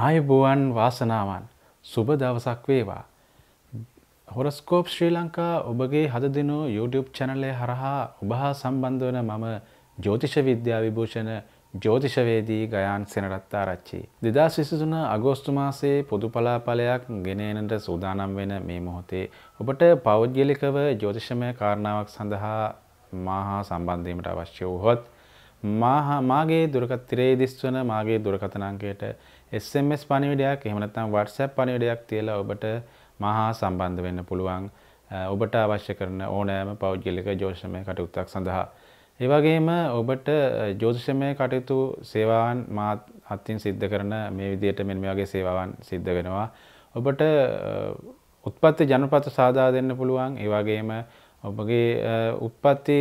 ආයුබෝවන් වාසනාවන් සුබ දවසක් වේවා. හොරස්කෝප් ශ්‍රී ලංකා ඔබගේ හද දෙනු YouTube චැනලය හරහා ඔබහා සම්බන්ධවන මම ජෝතිෂ විද්‍යා විභූෂණ ජෝතිෂවේදී ගයාන් සෙනරත්තා රච්චි. දෙදස් විසිසුන අගෝස්තු මාසේ පොදු පලාපලයක් ගෙනනට සූදානම් වෙන මේ මොහොතේ. ඔබට පෞද්ගලිකව ජෝතිෂමය කාරණාවක් සඳහා මාහා සම්බන්ධීමට අවශ්‍ය වූහොත් මාගේ දුරකත්තරේ දිස්වන මාගේ දුරකතනංකයට SMS පණිවිඩයක් එහෙම නැත්නම් WhatsApp පණිවිඩයක් තියලා ඔබට මහා සම්බන්ධ වෙන්න පුළුවන් ඔබට අවශ්‍ය කරන ඕනෑම පෞද්ගලික ජෝතිෂමය කටයුත්තක් සඳහා ඒ වගේම ඔබට ජෝතිෂමය කටයුතු සේවාවන් මාත් අත්තින් සිද්ධ කරන මේ විදිහට මෙන්න මේ වගේ සේවාවන් සිද්ධ වෙනවා ඔබට උත්පත්ති ජනපත සාදා දෙන්න පුළුවන් ඒ වගේම ඔබගේ උත්පත්ති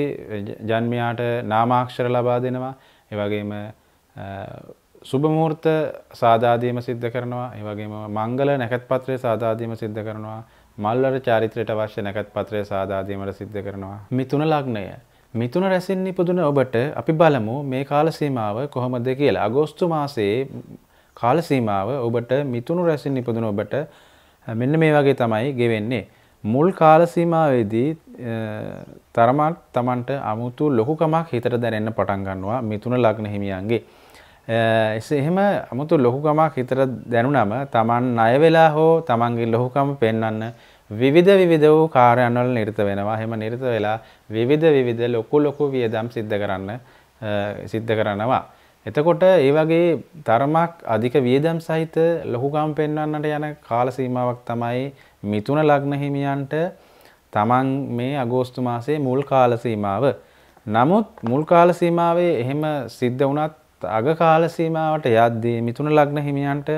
ජන්මයාට නාමාක්ෂර ලබා දෙනවා එවගේම සුභමූර්ත සාධාදීම සිද්ධ කරනවා එවගේම මංගල නැකත් පත්‍රය සාධාදීම සිද්ධ කරනවා මල්ලර චාරිත්‍රයට අවශ්‍ය නැකත් පත්‍රය සාධාදීමට සිද්ධ කරනවා මිතුන ලග්නය මිතුන රැසින් ඉපදුන ඔබට අපි බලමු මේ කාලසීමාව කොහොමද කියලා. අගෝස්තු මාසයේ කාලසීමාව ඔබට මිතුණු රැසින් ඉපදුන ඔබට මෙන්න මේ වගේ තමයි ගෙවෙන්නේ. මුල් කාලසීමාවේදී තරමක් තමන්ට අමුතු ලොකුකමක් හිතට දැනෙන්න පටන් ගන්නවා මිතුන ලග්න හිමියන්ගේ. එසේ එහෙම අමුතු ලොකුකමක් හිතට දැනුනම තමන් ණය වෙලා හෝ තමන්ගේ ලොකුකම පෙන්වන්න විවිධ විවිධ වූ කාර්යයන්වල නිරත වෙනවා. එහෙම නිරත වෙලා විවිධ විවිධ ලොකු ලොකු වියදම් සිද්ධ කරන්න සිද්ධ කරනවා. එතකොට ඒ වගේ ධර්මක් අධික වියදම් සහිත ලොකුකම් පෙන්වන්නට යන කාල සීමාවක් තමයි මිතුන ලග්න හිමියන්ට තමන් මේ අගෝස්තු මාසයේ මුල් කාල සීමාව. නමුත් මුල් කාල සීමාවේ එහෙම සිද්ධ වුණත් අග කාල සීමාවට යද්දී මිතුන ලග්න හිමියන්ට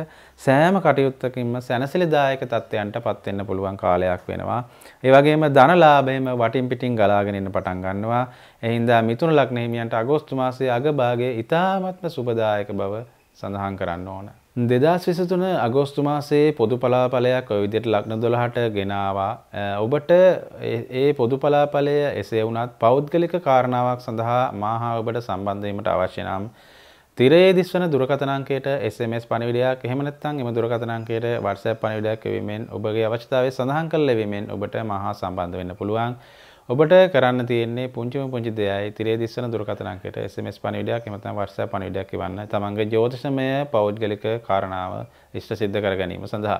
සෑම කටයුත්තකින්ම සැනසිලිදායක තත්ත්වයන්ට පත් වෙන්න පුළුවන් කාලයක් වෙනවා. ඒ වගේම ධනලාභයම වටින් පිටින් ගලාගෙන ඉන්න පටන් ගන්නවා. ඒ හින්දා මිතුන ලග්න හිමියන්ට අගෝස්තු මාසයේ අග භාගයේ ඉතාමත්ම සුබදායක බව සඳහන් කරන්න ඕන. 2023 අගෝස්තු මාසයේ පොදු පලාපලයක් ඔය විදිහට ලග්න 12ට ගෙනාවා. ඔබට ඒ පොදු පලාපලය එසේ වුණත් පෞද්ගලික කාරණාවක් සඳහා මාහා ඔබට සම්බන්ධ වීමට අවශ්‍ය නම් තිරේ දිස්වන දුරකතනංකයට SMS පණවිඩයක් එහෙමනත්තන් එම දුරකතනංකයට වර්සය පණවිඩයක් එවීමෙන් ඔබගේ අවශ්‍යතාවය සඳහන් කල් ලැවීමෙන් ඔබට මහා සම්බන්ධ වෙන්න පුළුවන් ඔබට කරන්න තියන්නේ පුංචිම පුංචි දෙයයි තිරේ දිස්වන දුරකතනංකයට SMS පණවිඩයක් එමතන වර්සය පණවිඩයක් එවන්න තමන්ගේ ජෝතිෂමය පෞද්ගලික කාරණාව ඉෂ්ට සිද්ධ කර ගැනීම සඳහා.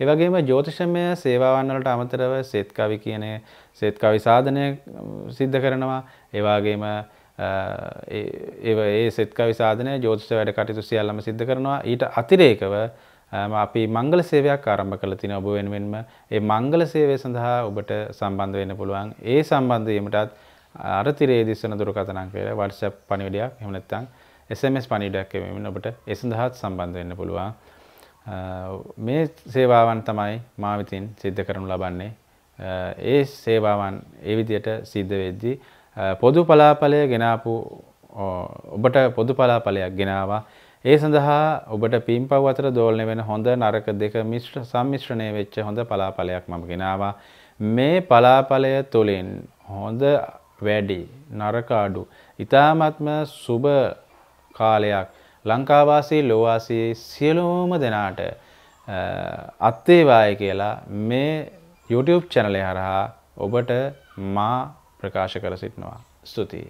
ඒවගේම ජෝතිෂමය සේවාවන්නලට අමතරව සේත්කවි කියන සේත්කවි සාධනය සිද්ධ කරනවා ඒවාගේම ඒ සෙත්ක විසාධනය ජෝතිෂ වැඩ කටයුතු සියල්ලම සිද්ධ කරනවා ඊට අතිරේකව අපි මංගල සේවයක් ආරම්භ කළ තින ඔබ වෙනුවෙන්ම ඒ මංගල සේවය සඳහා ඔබට සම්බන්ධ වෙන්න පුළුවන් ඒ සම්බන්ධයීමටත් අරතිරේ දිස්සන දුරකතනංකයට වර්ෂප් පණිවිඩයක් හෙමනැත්තං SMS පණිඩක් එවීමෙන් ඔබට ඒ සඳහාත් සම්බන්ධ වෙන්න පුළුවන් මේ සේවාවන් තමයි මාවිතින් සිද්ධ කරනු ලබන්නේ ඒ සේවාවන් ඒ විදියට සිද්ධ වෙද්දී පොදු පලාපලය ගෙනාපු ඔබට පොදු පලාපලයක් ගෙනවා ඒ සඳහා ඔබට පින් පව් අතර දෝලනය වෙන හොඳ නරක දෙක මිශ්‍ර සම්මිශ්‍රණය වෙච්ච හොඳ පලාපලයක් මම ගෙනවා මේ පලාපලය තුළින් හොඳ වැඩි නරක අඩු ඉතාමත්ම සුබ කාලයක් ලංකාවාසී ලෝවාසයේ සියලුම දෙනාට අත්තේවාය කියලා මේ YouTube චැනලය හරහා ඔබට මා ප්‍රකාශ කර සිටනවා. ස්තුතියි.